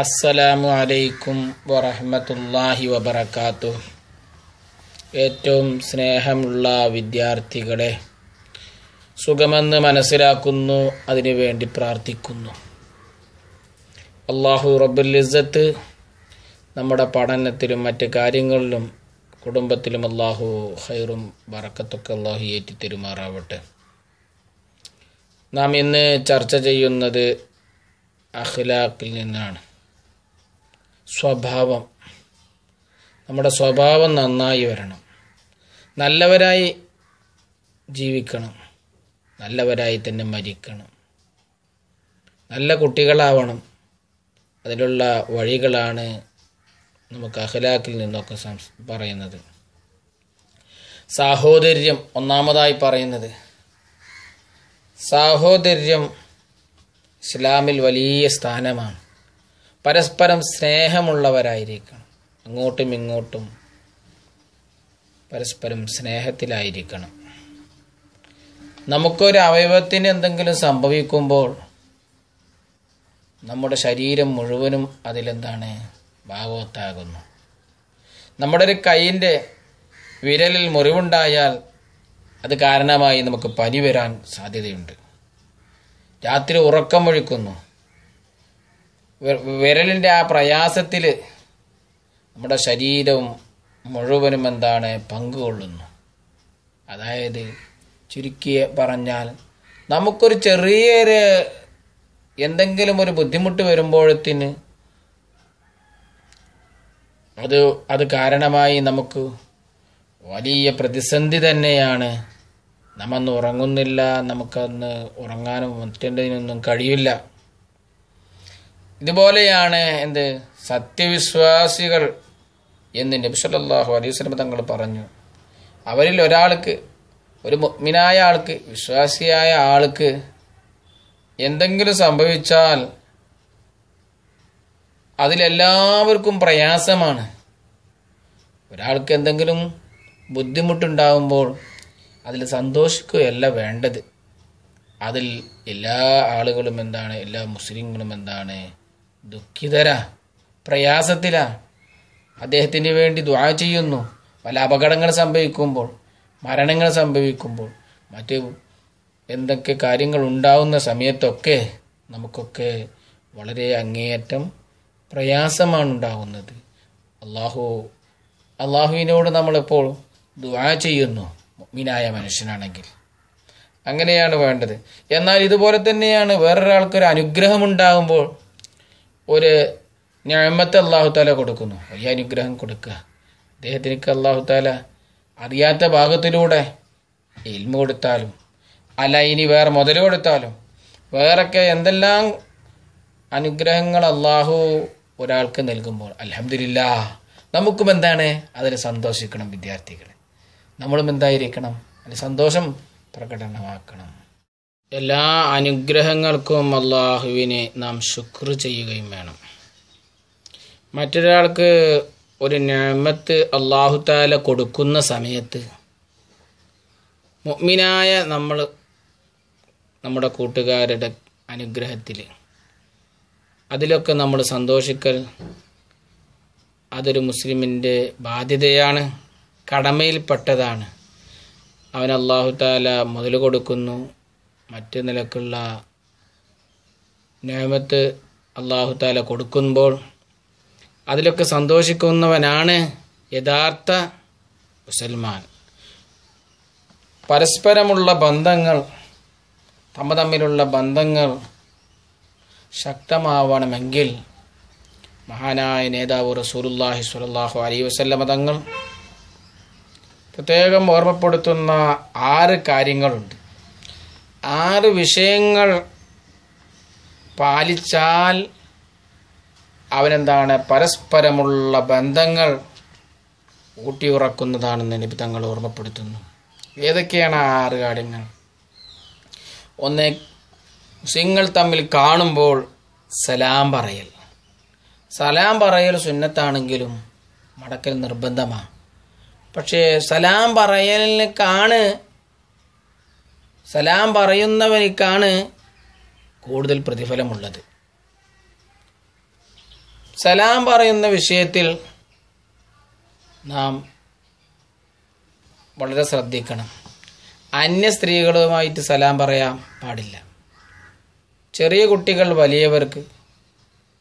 അസ്സലാമു അലൈക്കും വറഹമത്തല്ലാഹി വബർക്കാത്തു ഏറ്റവും സ്നേഹമുള്ള വിദ്യാർത്ഥികളെ സുഖമെന്ന് മനസ്സിലാക്കുന്നു അതിനു വേണ്ടി പ്രാർത്ഥിക്കുന്നു അള്ളാഹു റബുലിസത്ത് നമ്മുടെ പഠനത്തിലും മറ്റ് കാര്യങ്ങളിലും കുടുംബത്തിലും അള്ളാഹു ഹൈറും വറക്കത്തൊക്കെ അള്ളാഹു ഏറ്റി തെരുമാറാവട്ടെ നാം ഇന്ന് ചർച്ച ചെയ്യുന്നത് അഖ്ലാഖിൽ നിന്നാണ് സ്വഭാവം നമ്മുടെ സ്വഭാവം നന്നായി വരണം നല്ലവരായി ജീവിക്കണം നല്ലവരായി തന്നെ മരിക്കണം നല്ല കുട്ടികളാവണം അതിലുള്ള വഴികളാണ് നമുക്ക് അഖലാക്കിൽ നിന്നൊക്കെ പറയുന്നത് സാഹോദര്യം ഒന്നാമതായി പറയുന്നത് സാഹോദര്യം ഇസ്ലാമിൽ വലിയ സ്ഥാനമാണ് പരസ്പരം സ്നേഹമുള്ളവരായിരിക്കണം അങ്ങോട്ടും ഇങ്ങോട്ടും പരസ്പരം സ്നേഹത്തിലായിരിക്കണം നമുക്കൊരു അവയവത്തിന് എന്തെങ്കിലും സംഭവിക്കുമ്പോൾ നമ്മുടെ ശരീരം മുഴുവനും അതിലെന്താണ് ഭാഗവത്താകുന്നു നമ്മുടെ ഒരു കൈയിൻ്റെ വിരലിൽ മുറിവുണ്ടായാൽ അത് കാരണമായി നമുക്ക് പനി വരാൻ സാധ്യതയുണ്ട് രാത്രി ഉറക്കമൊഴിക്കുന്നു വിരലിൻ്റെ ആ പ്രയാസത്തിൽ നമ്മുടെ ശരീരവും മുഴുവനും എന്താണ് പങ്കുകൊള്ളുന്നു അതായത് ചുരുക്കി പറഞ്ഞാൽ നമുക്കൊരു ചെറിയൊരു എന്തെങ്കിലും ഒരു ബുദ്ധിമുട്ട് വരുമ്പോഴത്തിന് അത് അത് കാരണമായി നമുക്ക് വലിയ പ്രതിസന്ധി തന്നെയാണ് നമ്മന്ന് ഉറങ്ങുന്നില്ല നമുക്കന്ന് ഉറങ്ങാനും മറ്റെന്തിനൊന്നും കഴിയില്ല ഇതുപോലെയാണ് എന്ത് സത്യവിശ്വാസികൾ എന്ന് അലൈഹി അലൈവലം തങ്ങൾ പറഞ്ഞു അവരിൽ ഒരാൾക്ക് ഒരു മുഗ്മിനായ ആൾക്ക് വിശ്വാസിയായ ആൾക്ക് എന്തെങ്കിലും സംഭവിച്ചാൽ അതിലെല്ലാവർക്കും പ്രയാസമാണ് ഒരാൾക്ക് എന്തെങ്കിലും ബുദ്ധിമുട്ടുണ്ടാകുമ്പോൾ അതിൽ സന്തോഷിക്കുകയല്ല വേണ്ടത് അതിൽ എല്ലാ ആളുകളും എന്താണ് എല്ലാ മുസ്ലിങ്ങളും എന്താണ് ദുഃഖിതരാ പ്രയാസത്തിലാ അദ്ദേഹത്തിന് വേണ്ടി ദ്വാ ചെയ്യുന്നു പല അപകടങ്ങൾ സംഭവിക്കുമ്പോൾ മരണങ്ങൾ സംഭവിക്കുമ്പോൾ മറ്റ് എന്തൊക്കെ കാര്യങ്ങൾ ഉണ്ടാവുന്ന സമയത്തൊക്കെ നമുക്കൊക്കെ വളരെ അങ്ങേയറ്റം പ്രയാസമാണ് ഉണ്ടാകുന്നത് അള്ളാഹു അള്ളാഹുവിനോട് നമ്മളിപ്പോൾ ദുവാ ചെയ്യുന്നു മീനായ മനുഷ്യനാണെങ്കിൽ അങ്ങനെയാണ് വേണ്ടത് എന്നാൽ ഇതുപോലെ തന്നെയാണ് വേറൊരാൾക്കൊരു അനുഗ്രഹം ഉണ്ടാകുമ്പോൾ ഒരു ഞാമത്ത് അള്ളാഹു താല കൊടുക്കുന്നു ഈ അനുഗ്രഹം കൊടുക്കുക അദ്ദേഹത്തിനക്ക് അള്ളാഹു താല അറിയാത്ത ഭാഗത്തിലൂടെ എൽമ കൊടുത്താലും അല്ല ഇനി വേറെ മുതൽ കൊടുത്താലും വേറൊക്കെ എന്തെല്ലാം അനുഗ്രഹങ്ങൾ അള്ളാഹു ഒരാൾക്ക് നൽകുമ്പോൾ അലഹമില്ല നമുക്കും എന്താണ് അതിൽ സന്തോഷിക്കണം വിദ്യാർത്ഥികൾ നമ്മളും എന്തായിരിക്കണം അതിൽ സന്തോഷം പ്രകടനമാക്കണം എല്ലാ അനുഗ്രഹങ്ങൾക്കും അള്ളാഹുവിനെ നാം ശുക്ർ ചെയ്യുകയും വേണം മറ്റൊരാൾക്ക് ഒരു ഞാമത്ത് അള്ളാഹുത്താല കൊടുക്കുന്ന സമയത്ത് മുഗ്മിനായ നമ്മൾ നമ്മുടെ കൂട്ടുകാരുടെ അനുഗ്രഹത്തിൽ അതിലൊക്കെ നമ്മൾ സന്തോഷിക്കൽ അതൊരു മുസ്ലിമിൻ്റെ ബാധ്യതയാണ് കടമയിൽപ്പെട്ടതാണ് അവൻ അള്ളാഹുത്താല മുതൽ കൊടുക്കുന്നു മറ്റ് നിലക്കുള്ള നേമത്ത് അള്ളാഹുത്താല കൊടുക്കുമ്പോൾ അതിലൊക്കെ സന്തോഷിക്കുന്നവനാണ് യഥാർത്ഥ മുസൽമാൻ പരസ്പരമുള്ള ബന്ധങ്ങൾ തമ്മ തമ്മിലുള്ള ബന്ധങ്ങൾ ശക്തമാവണമെങ്കിൽ മഹാനായ നേതാവ് റസൂലുല്ലാഹി സുലല്ലാഹു അലൈ വസല്ലമ തങ്ങൾ പ്രത്യേകം ഓർമ്മപ്പെടുത്തുന്ന ആറ് കാര്യങ്ങളുണ്ട് ആറ് വിഷയങ്ങൾ പാലിച്ചാൽ അവനെന്താണ് പരസ്പരമുള്ള ബന്ധങ്ങൾ ഊട്ടിയുറക്കുന്നതാണെന്ന് തങ്ങൾ ഓർമ്മപ്പെടുത്തുന്നു ഏതൊക്കെയാണ് ആ ആറ് കാര്യങ്ങൾ ഒന്ന് സിങ്ങൾ തമ്മിൽ കാണുമ്പോൾ സലാം പറയൽ സലാം പറയൽ സുന്നത്താണെങ്കിലും മടക്കൽ നിർബന്ധമാണ് പക്ഷേ സലാം പറയലിനേക്കാണ് സലാം പറയുന്നവനിക്കാണ് കൂടുതൽ പ്രതിഫലമുള്ളത് സലാം പറയുന്ന വിഷയത്തിൽ നാം വളരെ ശ്രദ്ധിക്കണം അന്യ സ്ത്രീകളുമായിട്ട് സലാം പറയാൻ പാടില്ല ചെറിയ കുട്ടികൾ വലിയവർക്ക്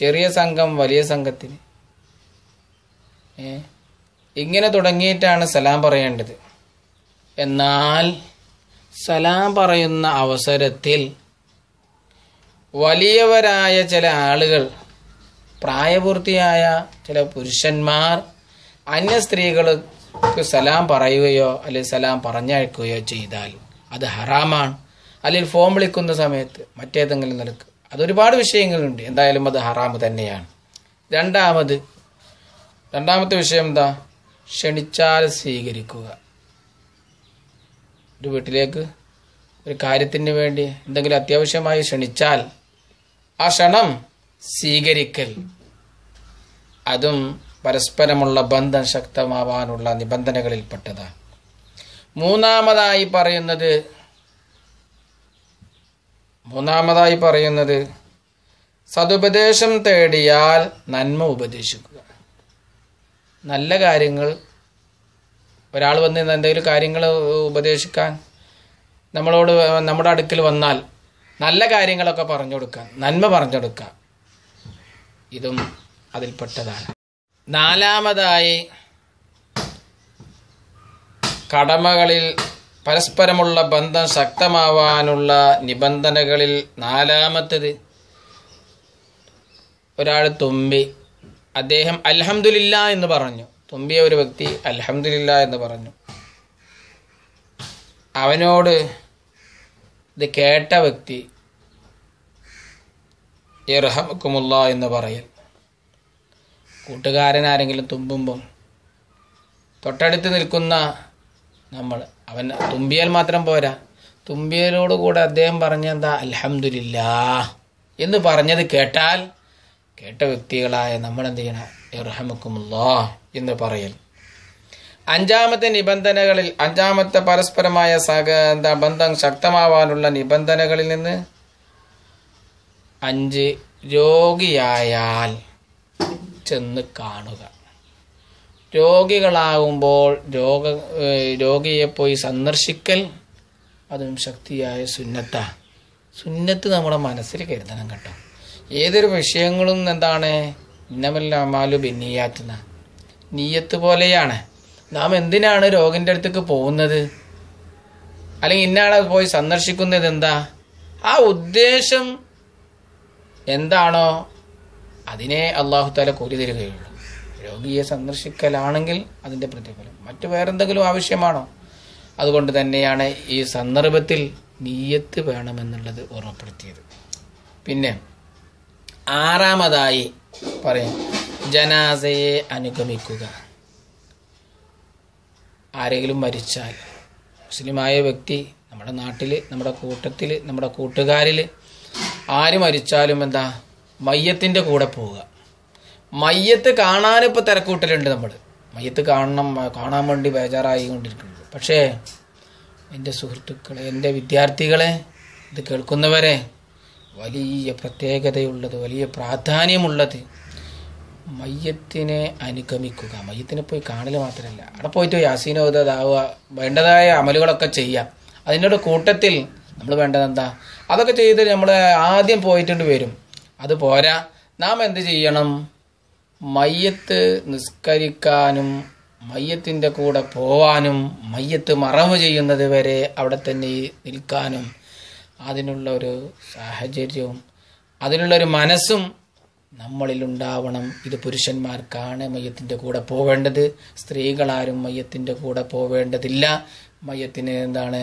ചെറിയ സംഘം വലിയ സംഘത്തിന് ഇങ്ങനെ തുടങ്ങിയിട്ടാണ് സലാം പറയേണ്ടത് എന്നാൽ സലാം പറയുന്ന അവസരത്തിൽ വലിയവരായ ചില ആളുകൾ പ്രായപൂർത്തിയായ ചില പുരുഷന്മാർ അന്യ സ്ത്രീകൾക്ക് സലാം പറയുകയോ അല്ലെങ്കിൽ സലാം പറഞ്ഞയക്കുകയോ ചെയ്താൽ അത് ഹറാമാണ് അല്ലെങ്കിൽ ഫോം വിളിക്കുന്ന സമയത്ത് മറ്റേതെങ്കിലും നിലക്ക് അതൊരുപാട് വിഷയങ്ങളുണ്ട് എന്തായാലും അത് ഹറാമ് തന്നെയാണ് രണ്ടാമത് രണ്ടാമത്തെ വിഷയം എന്താ ക്ഷണിച്ചാൽ സ്വീകരിക്കുക ഒരു വീട്ടിലേക്ക് ഒരു കാര്യത്തിന് വേണ്ടി എന്തെങ്കിലും അത്യാവശ്യമായി ക്ഷണിച്ചാൽ ആ ക്ഷണം സ്വീകരിക്കൽ അതും പരസ്പരമുള്ള ബന്ധം ശക്തമാവാനുള്ള നിബന്ധനകളിൽപ്പെട്ടതാണ് മൂന്നാമതായി പറയുന്നത് മൂന്നാമതായി പറയുന്നത് സതുപദേശം തേടിയാൽ നന്മ ഉപദേശിക്കുക നല്ല കാര്യങ്ങൾ ഒരാൾ വന്ന് എന്തെങ്കിലും കാര്യങ്ങൾ ഉപദേശിക്കാൻ നമ്മളോട് നമ്മുടെ അടുക്കൽ വന്നാൽ നല്ല കാര്യങ്ങളൊക്കെ പറഞ്ഞു കൊടുക്കുക നന്മ പറഞ്ഞു കൊടുക്കുക ഇതും അതിൽപ്പെട്ടതാണ് നാലാമതായി കടമകളിൽ പരസ്പരമുള്ള ബന്ധം ശക്തമാവാനുള്ള നിബന്ധനകളിൽ നാലാമത്തത് ഒരാൾ തുമ്പി അദ്ദേഹം അൽഹമുല്ല എന്ന് പറഞ്ഞു തുമ്പിയ ഒരു വ്യക്തി അലഹമില്ല എന്ന് പറഞ്ഞു അവനോട് ഇത് കേട്ട വ്യക്തി ഇറഹമക്കുമുള്ള എന്ന് പറയൽ കൂട്ടുകാരൻ ആരെങ്കിലും തുമ്പുമ്പം തൊട്ടടുത്ത് നിൽക്കുന്ന നമ്മൾ അവൻ തുമ്പിയാൽ മാത്രം പോരാ കൂടെ അദ്ദേഹം പറഞ്ഞെന്താ അലഹമില്ല എന്ന് പറഞ്ഞത് കേട്ടാൽ കേട്ട വ്യക്തികളായ നമ്മൾ എന്ത് ചെയ്യണം ഇറഹമക്കുമുള്ള എന്ന് പറയൽ അഞ്ചാമത്തെ നിബന്ധനകളിൽ അഞ്ചാമത്തെ പരസ്പരമായ സഹ എന്താ ബന്ധം ശക്തമാവാനുള്ള നിബന്ധനകളിൽ നിന്ന് അഞ്ച് രോഗിയായാൽ ചെന്ന് കാണുക രോഗികളാകുമ്പോൾ രോഗ രോഗിയെ പോയി സന്ദർശിക്കൽ അതും ശക്തിയായ സുന്നത്ത സുന്നത്ത് നമ്മുടെ മനസ്സിൽ കരുതണം കേട്ടോ ഏതൊരു വിഷയങ്ങളും എന്താണ് ഇന്നമല്ല മാലു ഭിന്നിയാത്തുന്ന നീയത്ത് പോലെയാണ് നാം എന്തിനാണ് രോഗിൻ്റെ അടുത്തേക്ക് പോകുന്നത് അല്ലെങ്കിൽ ഇന്നയാളെ പോയി സന്ദർശിക്കുന്നത് എന്താ ആ ഉദ്ദേശം എന്താണോ അതിനെ അള്ളാഹു താല കൂലി തരികയുള്ളൂ രോഗിയെ സന്ദർശിക്കലാണെങ്കിൽ അതിൻ്റെ പ്രതിഫലം മറ്റു വേറെന്തെങ്കിലും ആവശ്യമാണോ അതുകൊണ്ട് തന്നെയാണ് ഈ സന്ദർഭത്തിൽ നീയത്ത് വേണമെന്നുള്ളത് ഓർമ്മപ്പെടുത്തിയത് പിന്നെ ആറാമതായി പറയാം ജനാസയെ അനുഗമിക്കുക ആരെങ്കിലും മരിച്ചാൽ മുസ്ലിമായ വ്യക്തി നമ്മുടെ നാട്ടിൽ നമ്മുടെ കൂട്ടത്തിൽ നമ്മുടെ കൂട്ടുകാരിൽ ആര് മരിച്ചാലും എന്താ മയ്യത്തിൻ്റെ കൂടെ പോവുക മയ്യത്ത് കാണാനിപ്പോൾ തിരക്കൂട്ടലുണ്ട് നമ്മൾ മയ്യത്ത് കാണണം കാണാൻ വേണ്ടി ബേജാറായി കൊണ്ടിരിക്കുന്നത് പക്ഷേ എൻ്റെ സുഹൃത്തുക്കളെ എൻ്റെ വിദ്യാർത്ഥികളെ ഇത് കേൾക്കുന്നവരെ വലിയ പ്രത്യേകതയുള്ളത് വലിയ പ്രാധാന്യമുള്ളത് മയ്യത്തിനെ അനുഗമിക്കുക മയ്യത്തിനെ പോയി കാണൽ മാത്രമല്ല അവിടെ പോയിട്ട് യാസീനോദാവുക വേണ്ടതായ അമലുകളൊക്കെ ചെയ്യാം അതിൻ്റെ കൂട്ടത്തിൽ നമ്മൾ വേണ്ടത് എന്താ അതൊക്കെ ചെയ്ത് നമ്മൾ ആദ്യം പോയിട്ടുണ്ട് വരും അത് പോരാ നാം എന്ത് ചെയ്യണം മയ്യത്ത് നിസ്കരിക്കാനും മയ്യത്തിൻ്റെ കൂടെ പോവാനും മയ്യത്ത് മറവ് ചെയ്യുന്നത് വരെ അവിടെ തന്നെ നിൽക്കാനും അതിനുള്ള ഒരു സാഹചര്യവും അതിനുള്ളൊരു മനസ്സും നമ്മളിൽ ഉണ്ടാവണം ഇത് പുരുഷന്മാർക്കാണ് മയത്തിൻ്റെ കൂടെ പോവേണ്ടത് സ്ത്രീകളാരും മയത്തിൻ്റെ കൂടെ പോവേണ്ടതില്ല മയത്തിന് എന്താണ്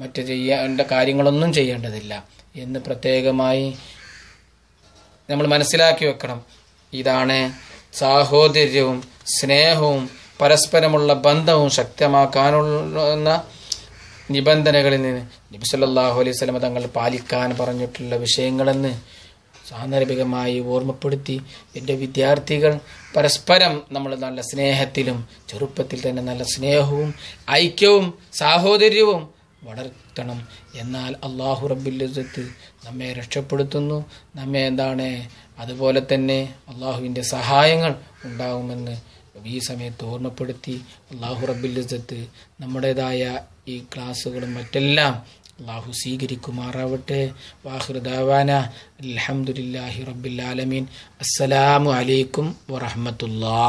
മറ്റു ചെയ്യേണ്ട കാര്യങ്ങളൊന്നും ചെയ്യേണ്ടതില്ല എന്ന് പ്രത്യേകമായി നമ്മൾ മനസ്സിലാക്കി വെക്കണം ഇതാണ് സാഹോദര്യവും സ്നേഹവും പരസ്പരമുള്ള ബന്ധവും ശക്തമാക്കാനുള്ള നിബന്ധനകളിൽ നിന്ന് നബിസ്വല്ലാഹു അലൈഹി സ്വലമ തങ്ങൾ പാലിക്കാൻ പറഞ്ഞിട്ടുള്ള വിഷയങ്ങളെന്ന് സാന്ദർഭികമായി ഓർമ്മപ്പെടുത്തി എൻ്റെ വിദ്യാർത്ഥികൾ പരസ്പരം നമ്മൾ നല്ല സ്നേഹത്തിലും ചെറുപ്പത്തിൽ തന്നെ നല്ല സ്നേഹവും ഐക്യവും സാഹോദര്യവും വളർത്തണം എന്നാൽ അള്ളാഹു റബ്ബുലിസത്ത് നമ്മെ രക്ഷപ്പെടുത്തുന്നു നമ്മെ എന്താണ് അതുപോലെ തന്നെ അള്ളാഹുവിൻ്റെ സഹായങ്ങൾ ഉണ്ടാകുമെന്ന് ഈ സമയത്ത് ഓർമ്മപ്പെടുത്തി അള്ളാഹു റബ്ബുലിസത്ത് നമ്മുടേതായ ഈ ക്ലാസ്സുകളും മറ്റെല്ലാം അള്ളാഹു സ്വീകരിക്കുമാറാവട്ടെ വാഹൃദാവാന അലഹമുല്ലാഹി റബ്ബിലാലമീൻ അസ്സലാമു അലൈക്കും വറഹമത്തുല്ലാ